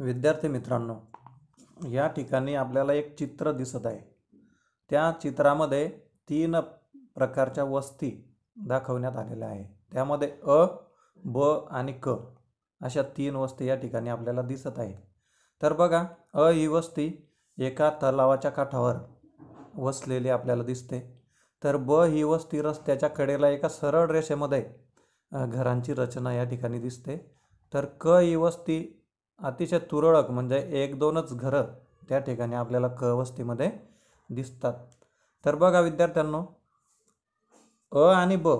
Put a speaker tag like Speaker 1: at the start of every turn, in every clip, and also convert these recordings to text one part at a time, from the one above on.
Speaker 1: विद्यार्थी मित्रांनो या ठिकाणी आपल्याला एक चित्र दिसत आहे त्या चित्रामध्ये तीन प्रकारच्या वस्ती दाखवण्यात आलेल्या आहे त्यामध्ये अ ब आणि क अशा तीन वस्ती या ठिकाणी आपल्याला दिसत आहे तर बघा अ ही वस्ती एका तलावाच्या काठावर वसलेली आपल्याला दिसते तर ब ही वस्ती रस्त्याच्या कडेला एका सरळ रेषेमध्ये घरांची रचना या ठिकाणी दिसते तर क ही वस्ती अतिशय तुरळक म्हणजे एक दोनच घरं त्या ठिकाणी आपल्याला क वस्तीमध्ये दिसतात तर बघा विद्यार्थ्यांनो अ आणि ब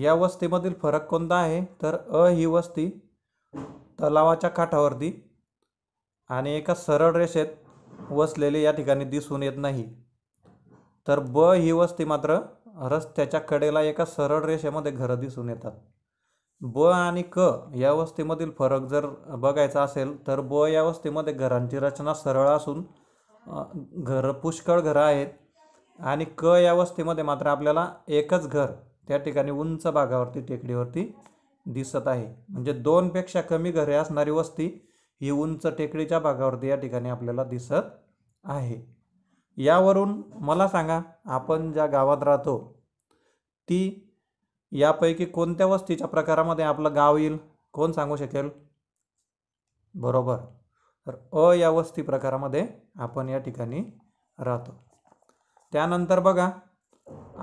Speaker 1: या वस्तीमधील फरक कोणता आहे तर अ ही वस्ती तलावाच्या काठावरती आणि एका सरळ रेषेत वसलेली या ठिकाणी दिसून येत नाही तर ब ही वस्ती मात्र रस्त्याच्या कडेला एका सरळ रेषेमध्ये घरं दिसून येतात ब आणि क या वस्तीमधील फरक जर बघायचा असेल तर ब या अवस्थेमध्ये घरांची रचना सरळ असून घर पुष्कळ घरं आहेत आणि क या वस्तीमध्ये मात्र आपल्याला एकच घर त्या ठिकाणी उंच भागावरती टेकडीवरती दिसत आहे म्हणजे दोनपेक्षा कमी घरे असणारी वस्ती ही उंच टेकडीच्या भागावरती या ठिकाणी आपल्याला दिसत आहे यावरून मला सांगा आपण ज्या गावात राहतो ती यापैकी कोणत्या वस्तीच्या प्रकारामध्ये आपलं गाव येईल कोण सांगू शकेल बरोबर तर अ या वस्ती प्रकारामध्ये आपण या ठिकाणी राहतो त्यानंतर बघा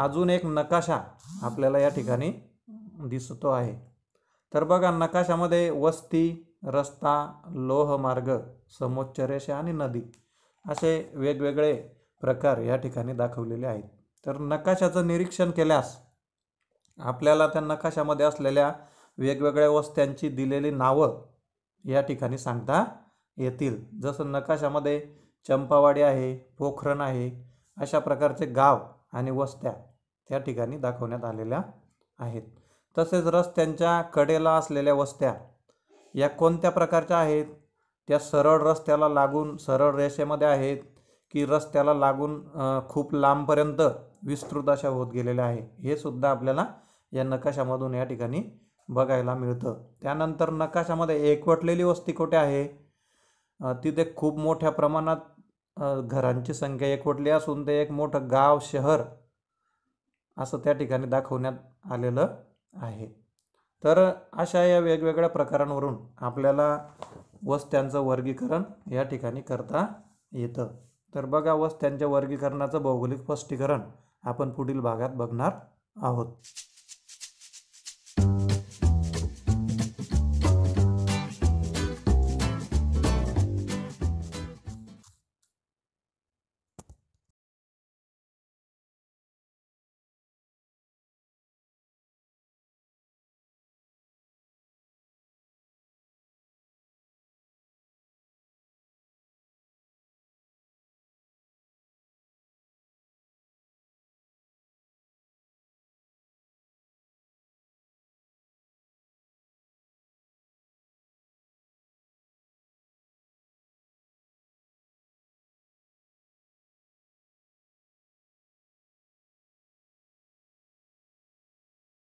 Speaker 1: अजून एक नकाशा आपल्याला या ठिकाणी दिसतो आहे तर बघा नकाशामध्ये वस्ती रस्ता लोहमार्ग समोच्च रेषा आणि नदी असे वेगवेगळे प्रकार या ठिकाणी दाखवलेले आहेत तर नकाशाचं निरीक्षण केल्यास आपल्याला त्या नकाशामध्ये असलेल्या वेगवेगळ्या वस्त्यांची दिलेली नावं या ठिकाणी सांगता येतील जसं नकाशामध्ये चंपावाडी आहे पोखरण आहे अशा प्रकारचे गाव आणि वस्त्या त्या ठिकाणी दाखवण्यात आलेल्या आहेत तसेच रस्त्यांच्या कडेला असलेल्या वस्त्या या कोणत्या प्रकारच्या आहेत त्या सरळ रस्त्याला लागून सरळ रेषेमध्ये आहेत की रस्त्याला लागून खूप लांबपर्यंत विस्तृत अशा होत गेलेल्या आहे हे सुद्धा आपल्याला या नकाशामधून या ठिकाणी बघायला मिळतं त्यानंतर नकाशामध्ये एकवटलेली वस्ती कुठे आहे तिथे खूप मोठ्या प्रमाणात घरांची संख्या एकवटली असून ते एक मोठं गाव शहर असं त्या ठिकाणी दाखवण्यात आलेलं आहे तर अशा या वेगवेगळ्या प्रकारांवरून आपल्याला वस्त्यांचं वर्गीकरण या ठिकाणी करता येतं तर बघा वस्त्यांच्या वर्गीकरणाचं भौगोलिक स्पष्टीकरण आपण पुढील भागात बघणार आहोत